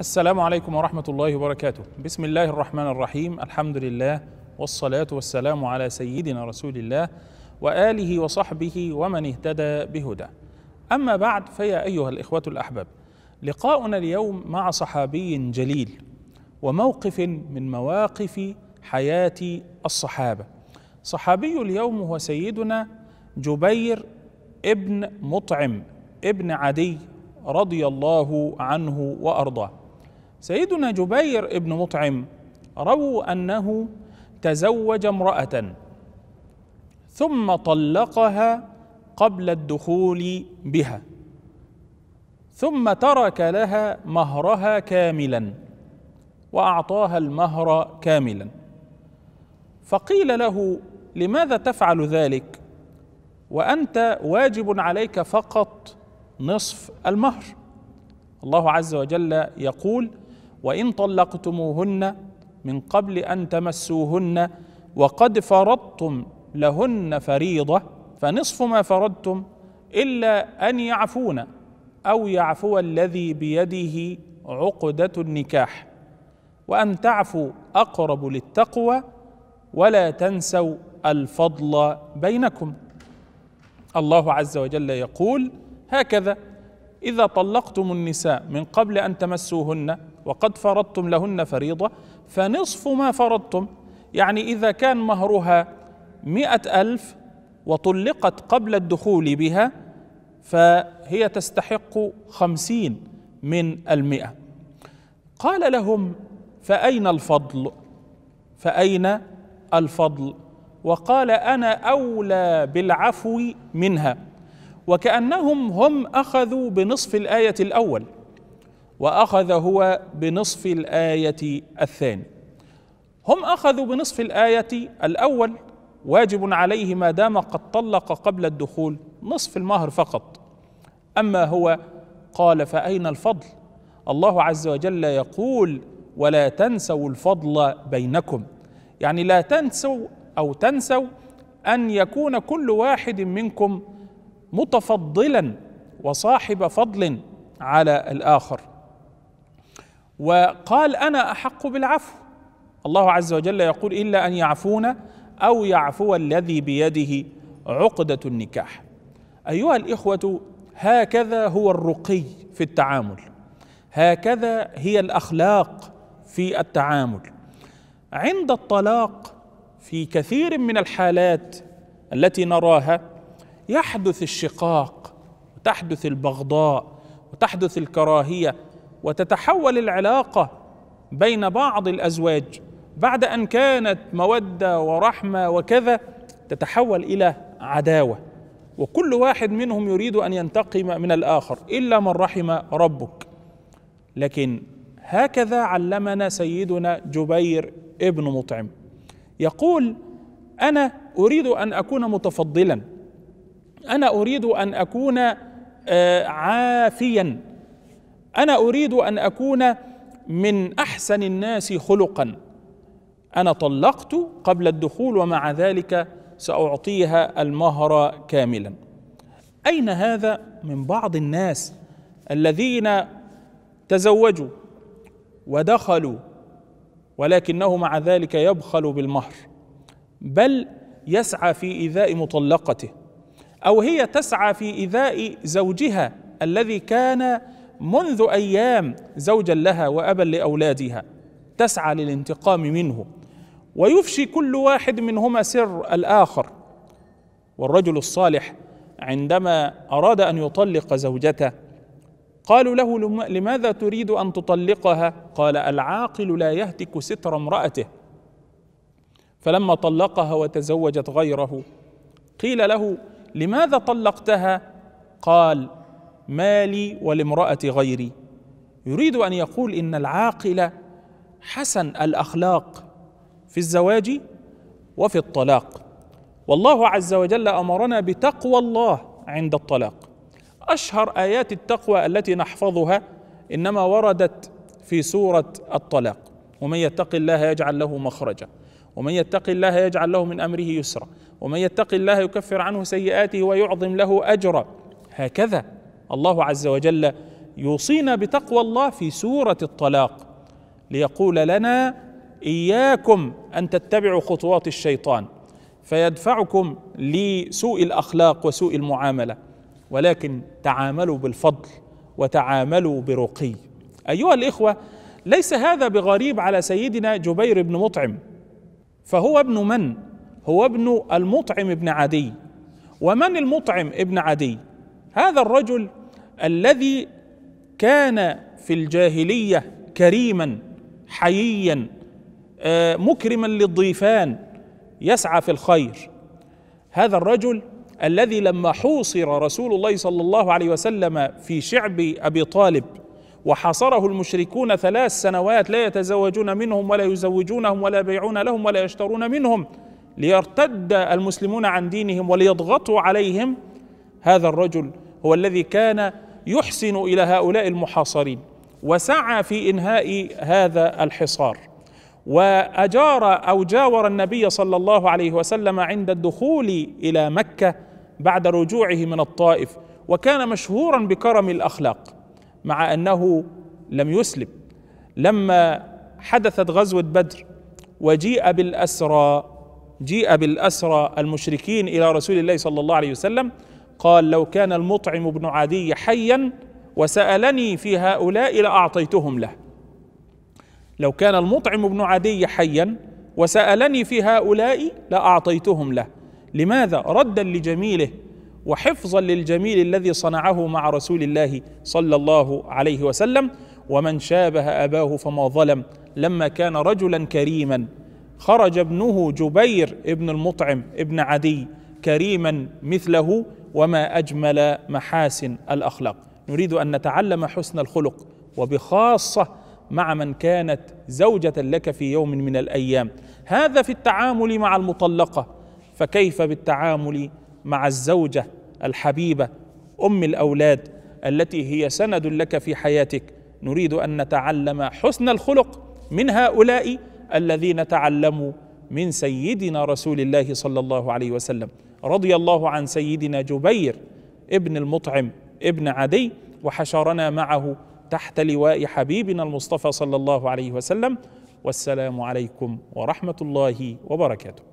السلام عليكم ورحمة الله وبركاته بسم الله الرحمن الرحيم الحمد لله والصلاة والسلام على سيدنا رسول الله وآله وصحبه ومن اهتدى بهدى أما بعد فيا أيها الإخوة الأحباب لقاؤنا اليوم مع صحابي جليل وموقف من مواقف حياة الصحابة صحابي اليوم هو سيدنا جبير ابن مطعم ابن عدي رضي الله عنه وارضاه سيدنا جبير بن مطعم رووا انه تزوج امراه ثم طلقها قبل الدخول بها ثم ترك لها مهرها كاملا واعطاها المهر كاملا فقيل له لماذا تفعل ذلك وانت واجب عليك فقط نصف المهر الله عز وجل يقول وان طلقتموهن من قبل ان تمسوهن وقد فرضتم لهن فريضه فنصف ما فرضتم الا ان يعفون او يعفو الذي بيده عقده النكاح وان تعفوا اقرب للتقوى ولا تنسوا الفضل بينكم الله عز وجل يقول هكذا اذا طلقتم النساء من قبل ان تمسوهن وقد فرضتم لهن فريضة فنصف ما فرضتم يعني إذا كان مهرها مئة ألف وطلقت قبل الدخول بها فهي تستحق خمسين من المئة قال لهم فأين الفضل فأين الفضل وقال أنا أولى بالعفو منها وكأنهم هم أخذوا بنصف الآية الأول واخذ هو بنصف الايه الثاني هم اخذوا بنصف الايه الاول واجب عليه ما دام قد طلق قبل الدخول نصف المهر فقط اما هو قال فاين الفضل الله عز وجل يقول ولا تنسوا الفضل بينكم يعني لا تنسوا او تنسوا ان يكون كل واحد منكم متفضلا وصاحب فضل على الاخر وقال انا احق بالعفو الله عز وجل يقول الا ان يعفون او يعفو الذي بيده عقده النكاح ايها الاخوه هكذا هو الرقي في التعامل هكذا هي الاخلاق في التعامل عند الطلاق في كثير من الحالات التي نراها يحدث الشقاق وتحدث البغضاء وتحدث الكراهيه وتتحول العلاقه بين بعض الازواج بعد ان كانت موده ورحمه وكذا تتحول الى عداوه وكل واحد منهم يريد ان ينتقم من الاخر الا من رحم ربك لكن هكذا علمنا سيدنا جبير ابن مطعم يقول انا اريد ان اكون متفضلا انا اريد ان اكون آه، عافيا انا اريد ان اكون من احسن الناس خلقا انا طلقت قبل الدخول ومع ذلك ساعطيها المهر كاملا اين هذا من بعض الناس الذين تزوجوا ودخلوا ولكنه مع ذلك يبخل بالمهر بل يسعى في ايذاء مطلقته او هي تسعى في ايذاء زوجها الذي كان منذ ايام زوجا لها وابا لاولادها تسعى للانتقام منه ويفشي كل واحد منهما سر الاخر والرجل الصالح عندما اراد ان يطلق زوجته قالوا له لماذا تريد ان تطلقها قال العاقل لا يهتك ستر امراته فلما طلقها وتزوجت غيره قيل له لماذا طلقتها قال مالي ولامرأة غيري يريد أن يقول إن العاقل حسن الأخلاق في الزواج وفي الطلاق والله عز وجل أمرنا بتقوى الله عند الطلاق أشهر آيات التقوى التي نحفظها إنما وردت في سورة الطلاق ومن يتق الله يجعل له مخرجا ومن يتق الله يجعل له من امره يسرا ومن يتق الله يكفر عنه سيئاته ويعظم له اجرا هكذا الله عز وجل يوصينا بتقوى الله في سوره الطلاق ليقول لنا اياكم ان تتبعوا خطوات الشيطان فيدفعكم لسوء الاخلاق وسوء المعامله ولكن تعاملوا بالفضل وتعاملوا برقي ايها الاخوه ليس هذا بغريب على سيدنا جبير بن مطعم فهو ابن من هو ابن المطعم بن عدي ومن المطعم ابن عدي هذا الرجل الذي كان في الجاهليه كريما حييا آه، مكرما للضيفان يسعى في الخير هذا الرجل الذي لما حوصر رسول الله صلى الله عليه وسلم في شعب ابي طالب وحاصره المشركون ثلاث سنوات لا يتزوجون منهم ولا يزوجونهم ولا يبيعون لهم ولا يشترون منهم ليرتد المسلمون عن دينهم وليضغطوا عليهم هذا الرجل هو الذي كان يحسن الى هؤلاء المحاصرين وسعى في انهاء هذا الحصار واجار او جاور النبي صلى الله عليه وسلم عند الدخول الى مكه بعد رجوعه من الطائف وكان مشهورا بكرم الاخلاق مع انه لم يسلم لما حدثت غزوه بدر وجيء بالاسرى جيء بالاسرى المشركين الى رسول الله صلى الله عليه وسلم قال لو كان المطعم بن عدي حيا وسالني في هؤلاء لاعطيتهم له لو كان المطعم بن عدي حيا وسالني في هؤلاء لاعطيتهم له لماذا ردا لجميله وحفظا للجميل الذي صنعه مع رسول الله صلى الله عليه وسلم ومن شابه اباه فما ظلم لما كان رجلا كريما خرج ابنه جبير ابن المطعم ابن عدي كريما مثله وما اجمل محاسن الاخلاق نريد ان نتعلم حسن الخلق وبخاصه مع من كانت زوجه لك في يوم من الايام هذا في التعامل مع المطلقه فكيف بالتعامل مع الزوجه الحبيبه ام الاولاد التي هي سند لك في حياتك نريد ان نتعلم حسن الخلق من هؤلاء الذين تعلموا من سيدنا رسول الله صلى الله عليه وسلم رضي الله عن سيدنا جبير ابن المطعم ابن عدي وحشرنا معه تحت لواء حبيبنا المصطفى صلى الله عليه وسلم والسلام عليكم ورحمه الله وبركاته